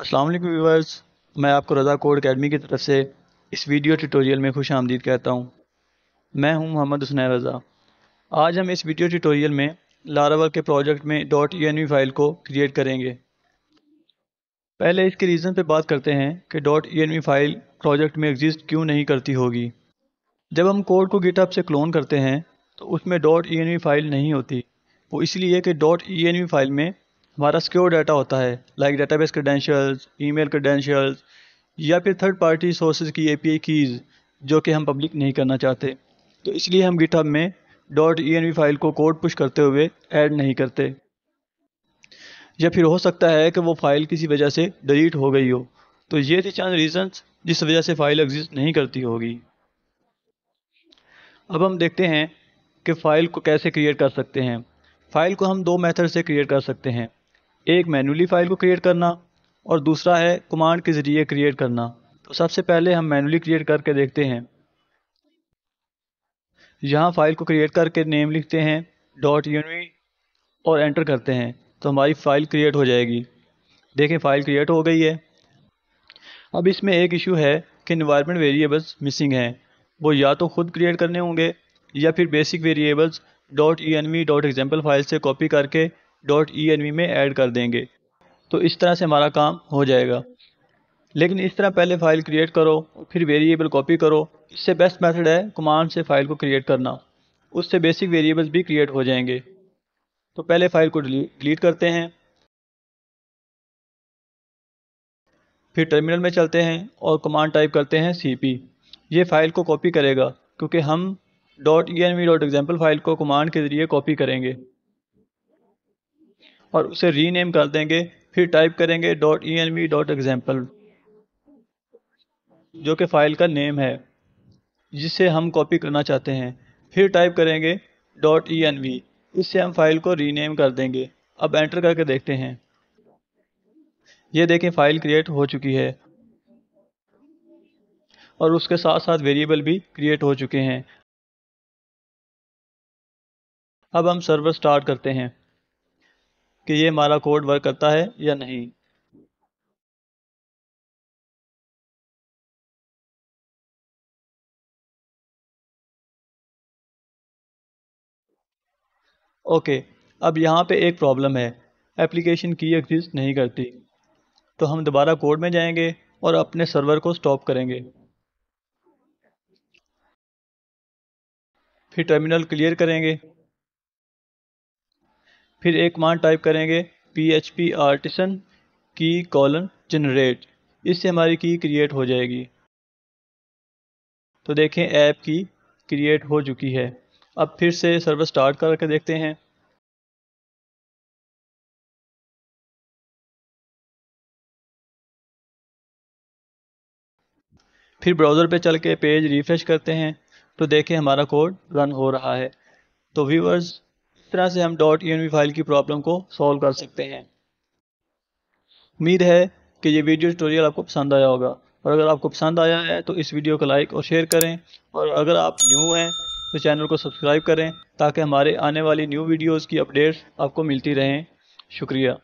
अस्सलाम वालेकुम व्यूवर्स मैं आपको रज़ा कोड अकेडमी की तरफ से इस वीडियो ट्यूटोरियल में खुश आमदीद कहता हूँ मैं हूँ मोहम्मद हुसनैन रज़ा आज हम इस वीडियो ट्यूटोरियल में लारावल के प्रोजेक्ट में डॉट ई फाइल को क्रिएट करेंगे पहले इसके रीज़न पे बात करते हैं कि डॉट ई फाइल प्रोजेक्ट में एग्जिस्ट क्यों नहीं करती होगी जब हम कोड को गिटअप से क्लोन करते हैं तो उसमें डॉट ई फाइल नहीं होती वो इसलिए कि डॉट ई फाइल में हमारा सिक्योर डाटा होता है like database credentials email credentials या फिर थर्ड पार्टी सोर्सेज की एपीआई कीज़ जो कि हम पब्लिक नहीं करना चाहते तो इसलिए हम गिटहब में डॉट ई फाइल को कोड पुश करते हुए ऐड नहीं करते या फिर हो सकता है कि वो फाइल किसी वजह से डिलीट हो गई हो तो ये थे चंद रीजंस जिस वजह से फाइल एग्जिस्ट नहीं करती होगी अब हम देखते हैं कि फ़ाइल को कैसे क्रिएट कर सकते हैं फ़ाइल को हम दो मेथड से क्रिएट कर सकते हैं एक मैनुअली फाइल को क्रिएट करना और दूसरा है कमांड के ज़रिए क्रिएट करना तो सबसे पहले हम मैनुअली क्रिएट करके देखते हैं यहाँ फाइल को क्रिएट करके नेम लिखते हैं डॉट यूनवी और एंटर करते हैं तो हमारी फ़ाइल क्रिएट हो जाएगी देखें फ़ाइल क्रिएट हो गई है अब इसमें एक इशू है कि इन्वायरमेंट वेरिएबल्स मिसिंग हैं वो या तो खुद क्रिएट करने होंगे या फिर basic variables dot E N V dot example file से कॉपी करके डॉट ई एन वी में ऐड कर देंगे तो इस तरह से हमारा काम हो जाएगा लेकिन इस तरह पहले फ़ाइल क्रिएट करो फिर वेरिएबल कॉपी करो इससे बेस्ट मेथड है कमांड से फ़ाइल को क्रिएट करना उससे बेसिक वेरिएबल्स भी क्रिएट हो जाएंगे तो पहले फ़ाइल को डिलीट करते हैं फिर टर्मिनल में चलते हैं और कमांड टाइप करते हैं सी पी ये फ़ाइल को कॉपी करेगा क्योंकि हम dot E N V dot example file को कमांड के ज़रिए कॉपी करेंगे और उसे रीनेम कर देंगे फिर टाइप करेंगे dot E N V dot example जो कि फाइल का नेम है जिसे हम कॉपी करना चाहते हैं फिर टाइप करेंगे डॉट ई एन वी इससे हम फाइल को रीनेम कर देंगे अब एंटर करके देखते हैं ये देखें फाइल क्रिएट हो चुकी है और उसके साथ साथ वेरिएबल भी क्रिएट हो चुके हैं अब हम सर्वर स्टार्ट करते हैं कि ये हमारा कोड वर्क करता है या नहीं ओके okay, अब यहाँ पे एक प्रॉब्लम है एप्लीकेशन की एग्जिस्ट नहीं करती तो हम दोबारा कोड में जाएंगे और अपने सर्वर को स्टॉप करेंगे फिर टर्मिनल क्लियर करेंगे फिर एक मान टाइप करेंगे P H P artisan key colon generate इससे हमारी की क्रिएट हो जाएगी तो देखें ऐप की क्रिएट हो चुकी है अब फिर से सर्वर स्टार्ट करके देखते हैं फिर ब्राउज़र पे चल के पेज रिफ्रेश करते हैं तो देखें हमारा कोड रन हो रहा है तो व्यूवर्स तरह से हम डॉट ई e फाइल की प्रॉब्लम को सॉल्व कर सकते हैं उम्मीद है कि ये वीडियो ट्यूटोरियल आपको पसंद आया होगा और अगर आपको पसंद आया है तो इस वीडियो को लाइक और शेयर करें और अगर आप न्यू हैं तो चैनल को सब्सक्राइब करें ताकि हमारे आने वाली न्यू वीडियोज़ की अपडेट्स आपको मिलती रहें शुक्रिया